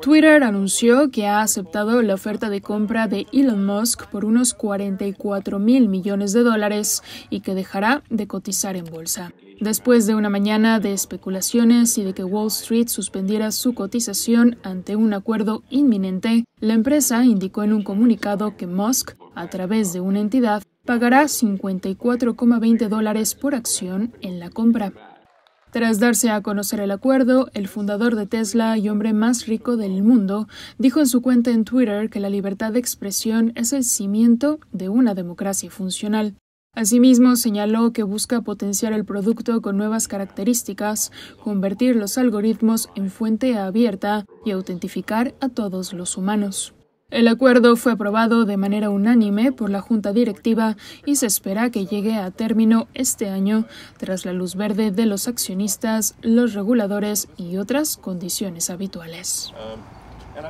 Twitter anunció que ha aceptado la oferta de compra de Elon Musk por unos 44 mil millones de dólares y que dejará de cotizar en bolsa. Después de una mañana de especulaciones y de que Wall Street suspendiera su cotización ante un acuerdo inminente, la empresa indicó en un comunicado que Musk, a través de una entidad, pagará 54,20 dólares por acción en la compra. Tras darse a conocer el acuerdo, el fundador de Tesla y hombre más rico del mundo dijo en su cuenta en Twitter que la libertad de expresión es el cimiento de una democracia funcional. Asimismo, señaló que busca potenciar el producto con nuevas características, convertir los algoritmos en fuente abierta y autentificar a todos los humanos. El acuerdo fue aprobado de manera unánime por la Junta Directiva y se espera que llegue a término este año tras la luz verde de los accionistas, los reguladores y otras condiciones habituales. Um,